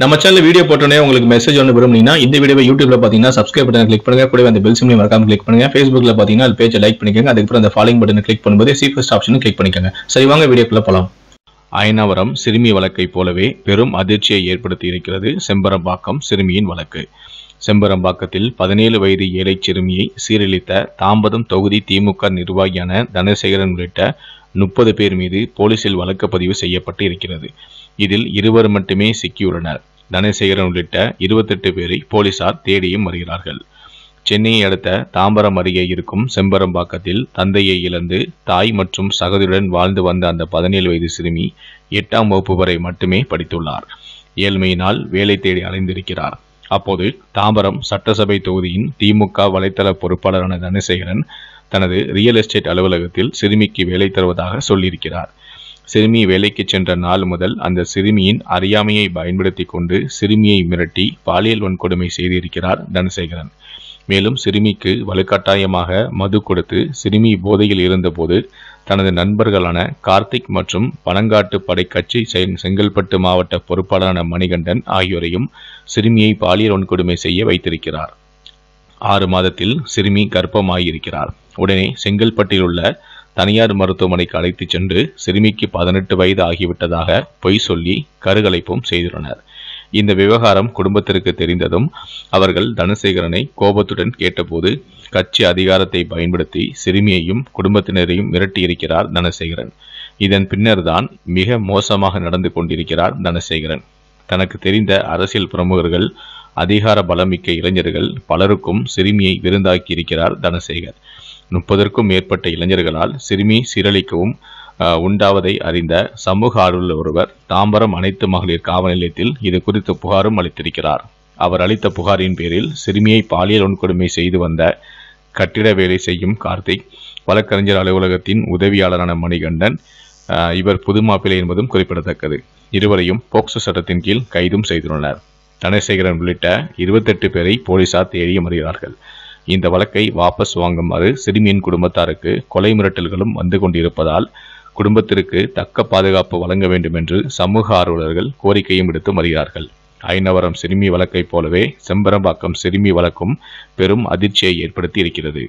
நம்ம channel video போட்டோன்னே உங்களுக்கு மெசேஜ் ஒன்று விரும்புனீங்கன்னா இந்த வீடியோ யூடியூப்ல பார்த்தீங்கன்னா சப்ஸ்கிரைப் பட்டன் கிளிக் பண்ணுங்க கூட அந்த பெல் சிம்லையும் மறக்காம கிளிக் பண்ணுங்க ஃபேஸ்புக்ல பார்த்தீங்கன்னா அது பேஜை லைக் பண்ணிக்கோங்க அதுக்கப்புறம் அந்த ஃபாலோயிங் பட்டன் கிளிக் பண்ணும்போது சீஃபஸ்ட் ஆப்ஷனும் கிளிக் பண்ணிக்கோங்க சரி வாங்க வீடியோக்குள்ள போலாம் அயனாவரம் சிறுமி வழக்கை போலவே பெரும் அதிர்ச்சியை ஏற்படுத்தி இருக்கிறது செம்பரம்பாக்கம் சிறுமியின் வழக்கு செம்பரம்பாக்கத்தில் பதினேழு வயது ஏழை சிறுமியை சீரழித்த தாம்பதம் தொகுதி திமுக நிர்வாகியான தனசேகரன் உள்ளிட்ட முப்பது பேர் மீது போலீசில் வழக்கு பதிவு செய்யப்பட்டு இருக்கிறது இதில் இருவர் மட்டுமே சிக்கியுள்ளனர் தனசேகரன் உள்ளிட்ட இருபத்தெட்டு பேரை போலீசார் தேடியும் வருகிறார்கள் சென்னையை அடுத்த தாம்பரம் அருகே இருக்கும் செம்பரம்பாக்கத்தில் தந்தையை இழந்து தாய் மற்றும் சகதியுடன் வாழ்ந்து வந்த அந்த பதினேழு வயது சிறுமி எட்டாம் வகுப்பு வரை மட்டுமே படித்துள்ளார் ஏழ்மையினால் வேலை தேடி அலைந்திருக்கிறார் அப்போது தாம்பரம் சட்டசபை தொகுதியின் திமுக வலைத்தள பொறுப்பாளரான தனசேகரன் தனது ரியல் எஸ்டேட் அலுவலகத்தில் சிறுமிக்கு வேலை தருவதாக சொல்லியிருக்கிறார் சிறுமி வேலைக்கு சென்ற நாள் முதல் அந்த சிறுமியின் அறியாமையை பயன்படுத்தி கொண்டு சிறுமியை மிரட்டி பாலியல் வன்கொடுமை செய்திருக்கிறார் தனசேகரன் மேலும் சிறுமிக்கு வலுக்கட்டாயமாக மது கொடுத்து சிறுமி போதையில் இருந்தபோது தனது நண்பர்களான கார்த்திக் மற்றும் பனங்காட்டு படை கட்சி செங்கல்பட்டு மாவட்ட பொறுப்பாளரான மணிகண்டன் ஆகியோரையும் சிறுமியை பாலியல் வன்கொடுமை செய்ய வைத்திருக்கிறார் ஆறு மாதத்தில் சிறுமி கர்ப்பமாகியிருக்கிறார் உடனே செங்கல்பட்டில் உள்ள தனியார் மருத்துவமனைக்கு அழைத்துச் சென்று சிறுமிக்கு பதினெட்டு வயது ஆகிவிட்டதாக பொய் சொல்லி கருகலைப்பும் செய்துள்ளனர் இந்த விவகாரம் குடும்பத்திற்கு தெரிந்ததும் அவர்கள் தனசேகரனை கோபத்துடன் கேட்டபோது கட்சி அதிகாரத்தை பயன்படுத்தி சிறுமியையும் குடும்பத்தினரையும் மிரட்டியிருக்கிறார் தனசேகரன் இதன் பின்னர்தான் மிக மோசமாக நடந்து கொண்டிருக்கிறார் தனசேகரன் தனக்கு தெரிந்த அரசியல் பிரமுகர்கள் அதிகார பலமிக்க இளைஞர்கள் பலருக்கும் சிறுமியை விருந்தாக்கி இருக்கிறார் தனசேகர் முப்பதற்கும் மேற்பட்ட இளைஞர்களால் சிறுமி சீரழிக்கவும் உண்டாவதை அறிந்த சமூக ஆர்வலர் ஒருவர் தாம்பரம் அனைத்து மகளிர் காவல் நிலையத்தில் இது குறித்து புகாரும் அளித்திருக்கிறார் அவர் அளித்த புகாரின் பேரில் சிறுமியை பாலியல் வன்கொடுமை செய்து வந்த கட்டிட வேலை செய்யும் கார்த்திக் வழக்கறிஞர் அலுவலகத்தின் உதவியாளரான மணிகண்டன் இவர் புது மாப்பிள்ளை என்பதும் குறிப்பிடத்தக்கது இருவரையும் போக்சோ சட்டத்தின் கீழ் கைதும் செய்துள்ளனர் தனசேகரன் உள்ளிட்ட இருபத்தெட்டு பேரை போலீசார் தேடி வருகிறார்கள் இந்த வழக்கை வாபஸ் வாங்குமாறு சிறுமியின் குடும்பத்தாருக்கு கொலை மிரட்டல்களும் வந்து கொண்டிருப்பதால் குடும்பத்திற்கு தக்க பாதுகாப்பு வழங்க வேண்டும் என்று சமூக ஆர்வலர்கள் கோரிக்கையும் விடுத்து வருகிறார்கள் ஐநவரம் சிறுமி வழக்கைப் போலவே செம்பரம்பாக்கம் சிறுமி வழக்கும் பெரும் அதிர்ச்சியை ஏற்படுத்தி இருக்கிறது